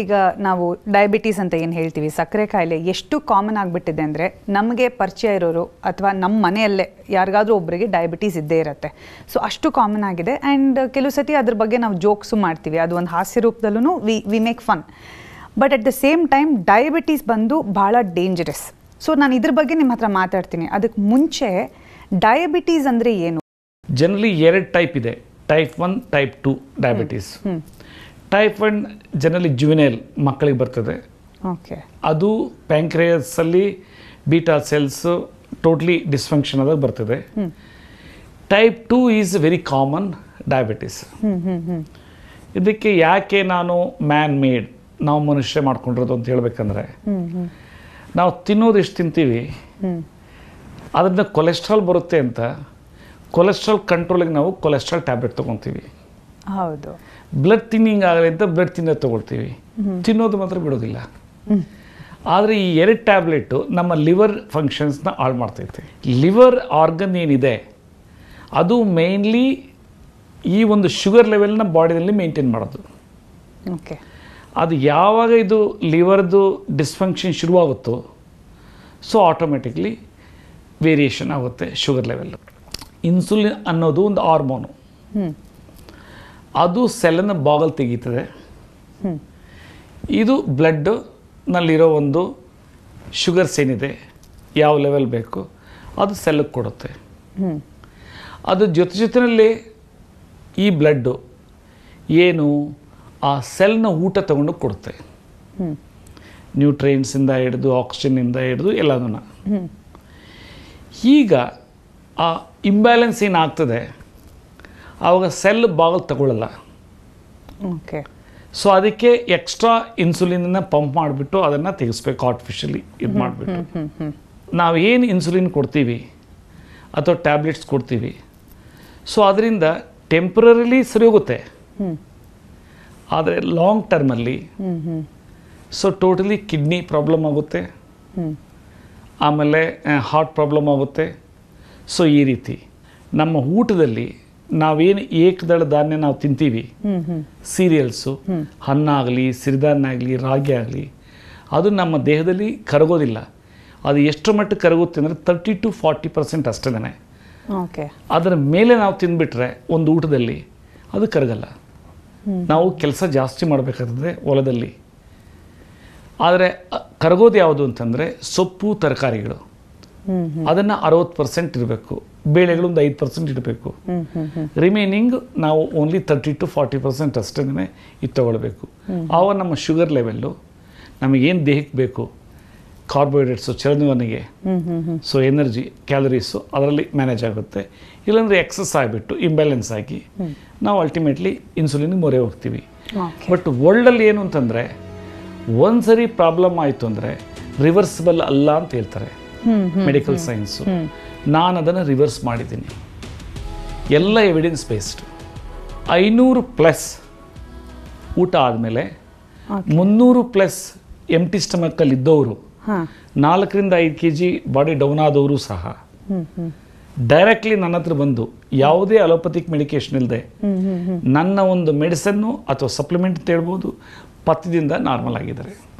ಈಗ ನಾವು ಡಯಾಬಿಟೀಸ್ ಅಂತ ಏನು ಹೇಳ್ತೀವಿ ಸಕ್ಕರೆ ಕಾಯಿಲೆ ಎಷ್ಟು ಕಾಮನ್ ಆಗಿಬಿಟ್ಟಿದೆ ಅಂದರೆ ನಮಗೆ ಪರಿಚಯ ಇರೋರು ಅಥವಾ ನಮ್ಮ ಮನೆಯಲ್ಲೇ ಯಾರಿಗಾದ್ರೂ ಒಬ್ಬರಿಗೆ ಡಯಾಬಿಟೀಸ್ ಇದ್ದೇ ಇರುತ್ತೆ ಸೊ ಅಷ್ಟು ಕಾಮನ್ ಆಗಿದೆ ಆ್ಯಂಡ್ ಕೆಲವು ಸತಿ ಅದ್ರ ಬಗ್ಗೆ ನಾವು ಜೋಕ್ಸು ಮಾಡ್ತೀವಿ ಅದು ಒಂದು ಹಾಸ್ಯ ರೂಪದಲ್ಲೂ we we make fun but at the same time diabetes ಬಂದು ಭಾಳ ಡೇಂಜರಸ್ ಸೊ ನಾನು ಇದ್ರ ಬಗ್ಗೆ ನಿಮ್ಮ ಹತ್ರ ಮಾತಾಡ್ತೀನಿ ಅದಕ್ಕೆ ಮುಂಚೆ ಡಯಾಬಿಟೀಸ್ ಅಂದರೆ ಏನು ಜನರಲಿ ಎರಡು ಟೈಪ್ ಇದೆ type one type two diabetes typhoid generally juvenile ಮಕ್ಕಳಿಗೆ ಬರ್ತದೆ ಓಕೆ ಅದು ಪ್ಯಾಂಕ್ರಿಯಸಲ್ಲಿ ಬೀಟಾ ಸೆಲ್ಸ್ ಟೋಟ್ಲಿ ಡಿಸ್ಫಂಕ್ಷನ್ ಆದಾಗ ಬರ್ತದೆ type two is very common diabetes ಇದಕ್ಕೆ ಯಾಕೆ ನಾನು ಮ್ಯಾನ್ ಮೇಡ್ ನಾವು ಮನುಷ್ಯ ಮಾಡ್ಕೊಂಡಿರೋದು ಅಂತ ಹೇಳಬೇಕಂದ್ರೆ ನಾವು ತಿನ್ನೋದು ಎಷ್ಟು ತಿಂತೀವಿ ಅದರಿಂದ ಕೊಲೆಸ್ಟ್ರಾಲ್ ಬರುತ್ತೆ ಅಂತ ಕೊಲೆಸ್ಟ್ರಾಲ್ ಕಂಟ್ರೋಲಿಗೆ ನಾವು ಕೊಲೆಸ್ಟ್ರಾಲ್ ಟ್ಯಾಬ್ಲೆಟ್ ತೊಗೊತೀವಿ ಹೌದು ಬ್ಲಡ್ ತಿನ್ನಿಂಗ್ ಆಗಲಿ ಅಂತ ಬ್ಲಡ್ ತಿನ್ನೋದು ತಗೊಳ್ತೀವಿ ತಿನ್ನೋದು ಮಾತ್ರ ಬಿಡೋದಿಲ್ಲ ಆದರೆ ಈ ಎರಡು ಟ್ಯಾಬ್ಲೆಟು ನಮ್ಮ ಲಿವರ್ ಫಂಕ್ಷನ್ಸ್ನ ಹಾಳು ಮಾಡ್ತೈತೆ ಲಿವರ್ ಆರ್ಗನ್ ಏನಿದೆ ಅದು ಮೇನ್ಲಿ ಈ ಒಂದು ಶುಗರ್ ಲೆವೆಲ್ನ ಬಾಡಿನಲ್ಲಿ ಮೇಂಟೈನ್ ಮಾಡೋದು ಓಕೆ ಅದು ಯಾವಾಗ ಇದು ಲಿವರ್ದು ಡಿಸ್ಫಂಕ್ಷನ್ ಶುರುವಾಗುತ್ತೋ ಸೊ ಆಟೋಮೆಟಿಕ್ಲಿ ವೇರಿಯೇಷನ್ ಆಗುತ್ತೆ ಶುಗರ್ ಲೆವೆಲ್ ಇನ್ಸುಲಿನ್ ಅನ್ನೋದು ಒಂದು ಹಾರ್ಮೋನು ಅದು ಸೆಲನ್ನು ಬಾಗಲ್ ತೆಗೀತದೆ ಇದು ಬ್ಲಡ್ನಲ್ಲಿರೋ ಒಂದು ಶುಗರ್ಸ್ ಏನಿದೆ ಯಾವ ಲೆವೆಲ್ ಬೇಕು ಅದು ಸೆಲ್ಗೆ ಕೊಡುತ್ತೆ ಅದು ಜೊತೆ ಜೊತೆಯಲ್ಲಿ ಈ ಬ್ಲಡ್ಡು ಏನು ಆ ಸೆಲ್ನ ಊಟ ತಗೊಂಡು ಕೊಡುತ್ತೆ ನ್ಯೂಟ್ರಿಯನ್ಸಿಂದ ಹಿಡಿದು ಆಕ್ಸಿಜನ್ನಿಂದ ಹಿಡಿದು ಎಲ್ಲದನ್ನು ಈಗ ಆ ಇಂಬ್ಯಾಲೆನ್ಸ್ ಏನಾಗ್ತದೆ ಆವಾಗ ಸೆಲ್ ಬಾಗಲ್ ತಗೊಳ್ಳಲ್ಲ ಓಕೆ ಸೊ ಅದಕ್ಕೆ ಎಕ್ಸ್ಟ್ರಾ ಇನ್ಸುಲಿನನ್ನು ಪಂಪ್ ಮಾಡಿಬಿಟ್ಟು ಅದನ್ನು ತೆಗೆಸ್ಬೇಕು ಆರ್ಟಿಫಿಷಿಯಲಿ ಇದು ಮಾಡಿಬಿಟ್ಟು ನಾವು ಏನು ಇನ್ಸುಲಿನ್ ಕೊಡ್ತೀವಿ ಅಥವಾ ಟ್ಯಾಬ್ಲೆಟ್ಸ್ ಕೊಡ್ತೀವಿ ಸೊ ಅದರಿಂದ ಟೆಂಪ್ರರಿಲಿ ಸರಿ ಹೋಗುತ್ತೆ ಆದರೆ ಲಾಂಗ್ ಟರ್ಮಲ್ಲಿ ಸೊ ಟೋಟಲಿ ಕಿಡ್ನಿ ಪ್ರಾಬ್ಲಮ್ ಆಗುತ್ತೆ ಆಮೇಲೆ ಹಾರ್ಟ್ ಪ್ರಾಬ್ಲಮ್ ಆಗುತ್ತೆ ಸೊ ಈ ರೀತಿ ನಮ್ಮ ಊಟದಲ್ಲಿ ನಾವೇನು ಏಕದಳ ಧಾನ್ಯ ನಾವು ತಿಂತೀವಿ ಸೀರಿಯಲ್ಸು ಆಗಲಿ ಸಿರಿಧಾನ್ಯ ಆಗಲಿ ರಾಗಿ ಆಗಲಿ ಅದು ನಮ್ಮ ದೇಹದಲ್ಲಿ ಕರಗೋದಿಲ್ಲ ಅದು ಎಷ್ಟು ಮಟ್ಟಿಗೆ ಕರಗುತ್ತೆ ಅಂದರೆ ತರ್ಟಿ ಟು ಫಾರ್ಟಿ ಪರ್ಸೆಂಟ್ ಅಷ್ಟೇ ಓಕೆ ಅದರ ಮೇಲೆ ನಾವು ತಿಂದುಬಿಟ್ರೆ ಒಂದು ಊಟದಲ್ಲಿ ಅದು ಕರಗಲ್ಲ ನಾವು ಕೆಲಸ ಜಾಸ್ತಿ ಮಾಡಬೇಕಾಗ್ತದೆ ಹೊಲದಲ್ಲಿ ಆದರೆ ಕರಗೋದು ಯಾವುದು ಅಂತಂದರೆ ಸೊಪ್ಪು ತರಕಾರಿಗಳು ಅದನ್ನು ಅರವತ್ತು ಪರ್ಸೆಂಟ್ ಇರಬೇಕು ಬೇಳೆಗಳು ಒಂದು ಐದು ಪರ್ಸೆಂಟ್ ಇಡಬೇಕು ರಿಮೈನಿಂಗ್ ನಾವು only thirty to forty percent ಅಷ್ಟೇ ಇದು ತಗೊಳ್ಬೇಕು ಆವಾಗ ನಮ್ಮ ಶುಗರ್ ಲೆವೆಲ್ಲು ನಮಗೇನು ದೇಹಕ್ಕೆ ಬೇಕು ಕಾರ್ಬೋಹೈಡ್ರೇಟ್ಸು ಚಲನವನಿಗೆ ಸೊ ಎನರ್ಜಿ ಕ್ಯಾಲರೀಸು ಅದರಲ್ಲಿ ಮ್ಯಾನೇಜ್ ಆಗುತ್ತೆ ಇಲ್ಲಾಂದರೆ ಎಕ್ಸಸ್ ಆಗಿಬಿಟ್ಟು ಇಂಬ್ಯಾಲೆನ್ಸ್ ಆಗಿ ನಾವು ಅಲ್ಟಿಮೇಟ್ಲಿ ಇನ್ಸುಲಿನ್ಗೆ ಮೊರೆ ಹೋಗ್ತೀವಿ ಬಟ್ ವರ್ಲ್ಡಲ್ಲಿ ಏನು ಅಂತಂದರೆ ಒಂದು ಸರಿ ಪ್ರಾಬ್ಲಮ್ ಆಯಿತು ಅಂದರೆ ರಿವರ್ಸಿಬಲ್ ಅಲ್ಲ ಅಂತ ಹೇಳ್ತಾರೆ ಮೆಡಿಕಲ್ ಸೈನ್ಸು ನಾನು ಅದನ್ನು ರಿವರ್ಸ್ ಮಾಡಿದ್ದೀನಿ ಎಲ್ಲ ಎವಿಡೆನ್ಸ್ ಬೇಸ್ಡ್ ಐನೂರು ಪ್ಲಸ್ ಊಟ ಆದಮೇಲೆ ಮುನ್ನೂರು ಪ್ಲಸ್ ಎಂಟಿ ಟಿ ಸ್ಟಮಕ್ಕಲ್ಲಿ ಇದ್ದವರು ನಾಲ್ಕರಿಂದ ಐದು ಕೆ ಜಿ ಬಾಡಿ ಡೌನ್ ಆದವರು ಸಹ ಡೈರೆಕ್ಟ್ಲಿ ನನ್ನ ಹತ್ರ ಬಂದು ಯಾವುದೇ ಅಲೋಪತಿಕ್ ಮೆಡಿಕೇಶನ್ ಇಲ್ಲದೆ ನನ್ನ ಒಂದು ಮೆಡಿಸನ್ನು ಅಥವಾ ಸಪ್ಲಿಮೆಂಟ್ ಅಂತ ಹೇಳ್ಬೋದು ಪತ್ತದಿಂದ ನಾರ್ಮಲ್ ಆಗಿದ್ದಾರೆ